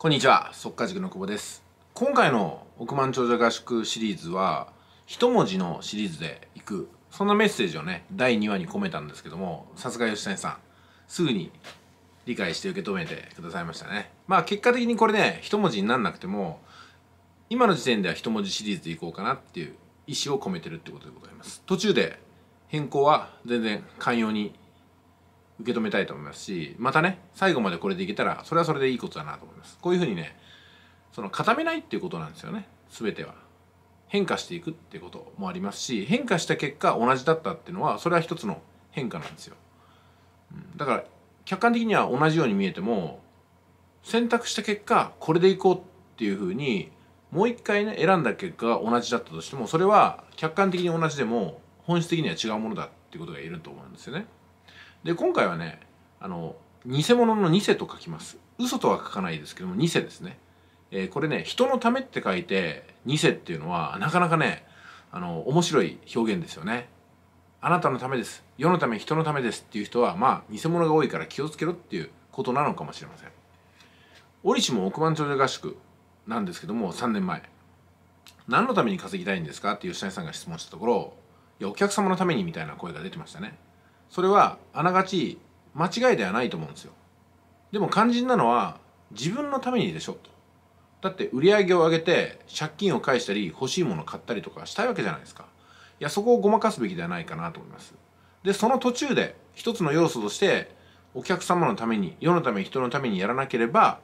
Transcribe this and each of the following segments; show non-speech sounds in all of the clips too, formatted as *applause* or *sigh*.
こんにちは、速稼塾の久保です。今回の億万長者合宿シリーズは、一文字のシリーズでいく、そんなメッセージをね、第2話に込めたんですけども、さすが吉谷さん、すぐに理解して受け止めてくださいましたね。まあ結果的にこれね、一文字になんなくても、今の時点では一文字シリーズでいこうかなっていう意思を込めてるってことでございます。途中で変更は全然寛容に受け止めたいと思いますしまたね最後までこれでいけたらそれはそれでいいことだなと思いますこういうふうにねその固めないっていうことなんですよね全ては変化していくっていうこともありますし変化した結果同じだったっていうのはそれは一つの変化なんですよだから客観的には同じように見えても選択した結果これでいこうっていうふうにもう一回ね選んだ結果が同じだったとしてもそれは客観的に同じでも本質的には違うものだっていうことが言えると思うんですよね。で今回はねあの偽物の偽と書きます嘘とは書かないですけども偽ですね、えー、これね人のためって書いて偽っていうのはなかなかねあの面白い表現ですよねあなたのためです世のため人のためですっていう人はまあ偽物が多いから気をつけろっていうことなのかもしれません折しも億万長者合宿なんですけども3年前何のために稼ぎたいんですかって吉谷さんが質問したところいやお客様のためにみたいな声が出てましたねそれはあながち間違いではないと思うんですよでも肝心なのは自分のためにでしょとだって売り上げを上げて借金を返したり欲しいものを買ったりとかしたいわけじゃないですかいやそこをごまかすべきではないかなと思いますでその途中で一つの要素としてお客様のために世のため人のためにやらなければ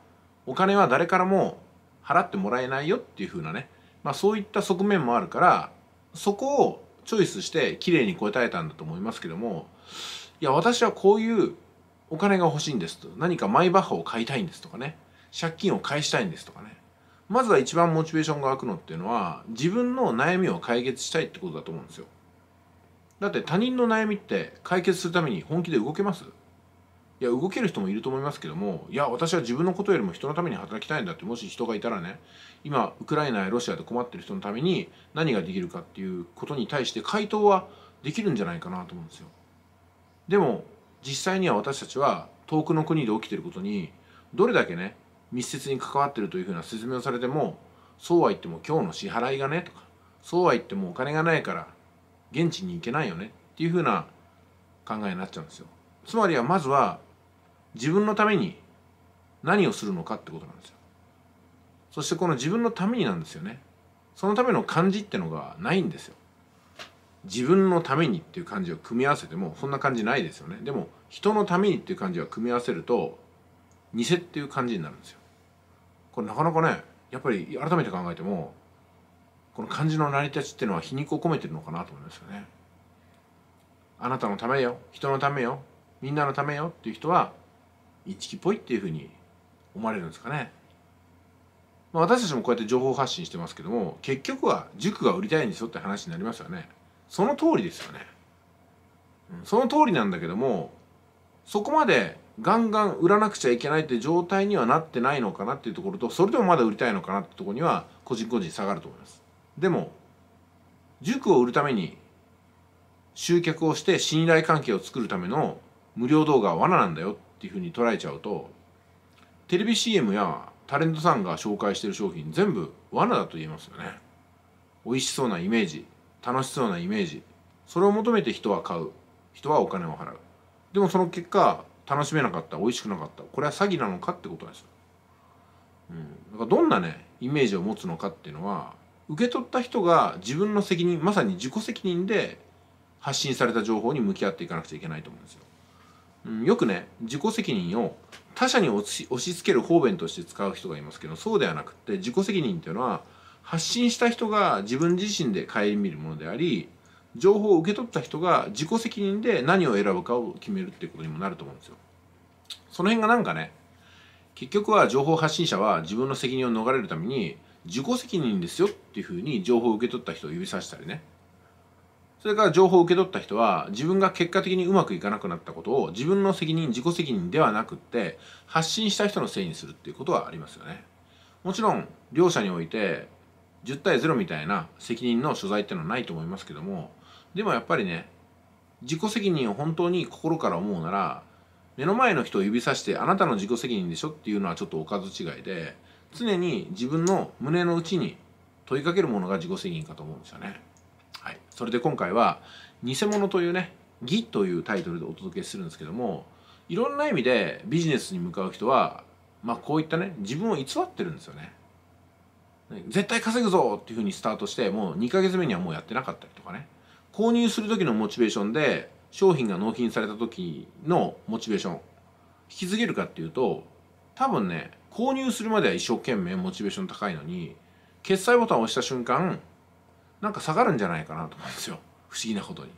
お金は誰からも払ってもらえないよっていうふうなね、まあ、そういった側面もあるからそこをチョイスして綺麗に答えたんだと思いますけどもいや私はこういうお金が欲しいんですと何かマイバッハを買いたいんですとかね借金を返したいんですとかねまずは一番モチベーションが湧くのっていうのは自分の悩みを解決したいってことだと思うんですよだって他人の悩みって解決するために本気で動けますいや動ける人もいると思いますけどもいや私は自分のことよりも人のために働きたいんだってもし人がいたらね今ウクライナやロシアで困ってる人のために何ができるかっていうことに対して回答はできるんじゃないかなと思うんですよ。でも実際には私たちは遠くの国で起きてることにどれだけね密接に関わってるというふうな説明をされてもそうは言っても今日の支払いがねとかそうは言ってもお金がないから現地に行けないよねっていうふうな考えになっちゃうんですよ。つまりはまずは自分のために何をするのかってことなんですよそしてこの自分のためになんですよねそのための漢字ってのがないんですよ自分のためにっていう漢字を組み合わせてもそんな感じないですよねでも人のためにっていう漢字は組み合わせると偽っていう漢字になるんですよこれなかなかねやっぱり改めて考えてもこの漢字の成り立ちっていうのは皮肉を込めてるのかなと思いますよねあなたのためよ人のためよみんなのためよっていう人は一木っぽいっていうふうに思われるんですかね。まあ、私たちもこうやって情報発信してますけども結局は塾が売りたいんですよって話になりますよね。その通りですよね。その通りなんだけどもそこまでガンガン売らなくちゃいけないって状態にはなってないのかなっていうところとそれでもまだ売りたいのかなってところには個人個人下がると思います。でも塾を売るために集客をして信頼関係を作るための無料動画は罠なんだよっていうふうに捉えちゃうとテレビ CM やタレントさんが紹介している商品全部罠だと言えますよね美味しそうなイメージ楽しそうなイメージそれを求めて人は買う人はお金を払うでもその結果楽しめなかった美味しくなかったこれは詐欺なのかってことなんですよ、うん、だからどんなねイメージを持つのかっていうのは受け取った人が自分の責任まさに自己責任で発信された情報に向き合っていかなくちゃいけないと思うんですようん、よくね自己責任を他者に押し付ける方便として使う人がいますけどそうではなくって自己責任っていうのは発信した人が自分自身で顧みるものであり情報を受け取った人が自己責任で何を選ぶかを決めるっていうことにもなると思うんですよ。その辺がなんかね結局は情報発信者は自分の責任を逃れるために自己責任ですよっていうふうに情報を受け取った人を指さしたりねそれから情報を受け取った人は自分が結果的にうまくいかなくなったことを自分の責任自己責任ではなくって発信した人のせいにするっていうことはありますよね。もちろん両者において10対0みたいな責任の所在っていうのはないと思いますけどもでもやっぱりね自己責任を本当に心から思うなら目の前の人を指さしてあなたの自己責任でしょっていうのはちょっとおかず違いで常に自分の胸の内に問いかけるものが自己責任かと思うんですよね。はい、それで今回は「偽物」というね「義」というタイトルでお届けするんですけどもいろんな意味でビジネスに向かう人は、まあ、こういったね自分を偽ってるんですよね。絶対稼ぐぞっていうふうにスタートしてもう2ヶ月目にはもうやってなかったりとかね購入する時のモチベーションで商品が納品された時のモチベーション引き継げるかっていうと多分ね購入するまでは一生懸命モチベーション高いのに決済ボタンを押した瞬間なんか下がるんじゃないかなと思うんですよ不思議なことに。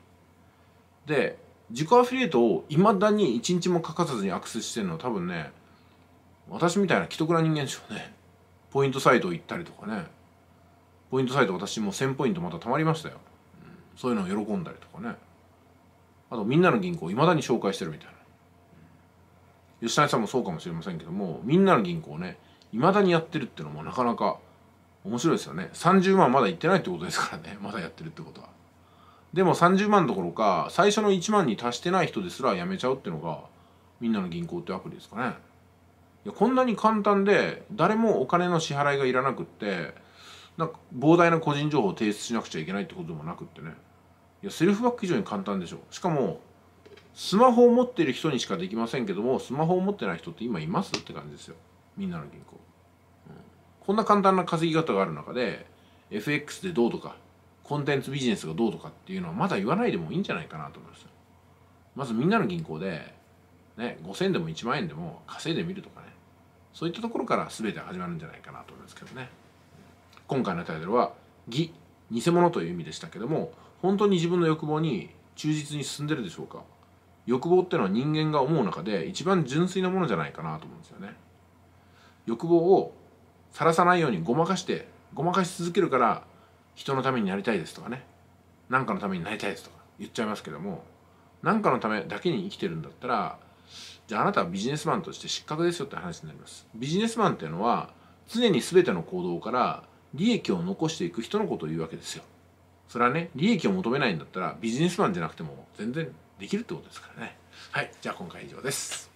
で自己アフィリエイトをいまだに一日も欠かさずにアクセスしてるのは多分ね私みたいな既得な人間でしょうねポイントサイト行ったりとかねポイントサイト私も1000ポイントまた貯まりましたよ、うん、そういうのを喜んだりとかねあとみんなの銀行いまだに紹介してるみたいな、うん、吉谷さんもそうかもしれませんけどもみんなの銀行ねいまだにやってるっていうのもなかなか面白いですよね30万まだいってないってことですからね *laughs* まだやってるってことはでも30万どころか最初の1万に達してない人ですら辞めちゃうっていうのがみんなの銀行ってアプリですかねいやこんなに簡単で誰もお金の支払いがいらなくってなんか膨大な個人情報を提出しなくちゃいけないってことでもなくってねいやセルフバック以上に簡単でしょしかもスマホを持ってる人にしかできませんけどもスマホを持ってない人って今いますって感じですよみんなの銀行こんな簡単な稼ぎ方がある中で FX でどうとかコンテンツビジネスがどうとかっていうのはまだ言わないでもいいんじゃないかなと思いますまずみんなの銀行で、ね、5000でも1万円でも稼いでみるとかねそういったところから全て始まるんじゃないかなと思いますけどね今回のタイトルは「偽偽物」という意味でしたけども本当に自分の欲望に忠実に進んでるでしょうか欲望ってのは人間が思う中で一番純粋なものじゃないかなと思うんですよね欲望を晒さないようにごまかしてごまかし続けるから人のためになりたいですとかね何かのためになりたいですとか言っちゃいますけども何かのためだけに生きてるんだったらじゃああなたはビジネスマンとして失格ですよって話になりますビジネスマンっていうのは常に全ての行動から利益を残していく人のことを言うわけですよそれはね利益を求めないんだったらビジネスマンじゃなくても全然できるってことですからねはいじゃあ今回以上です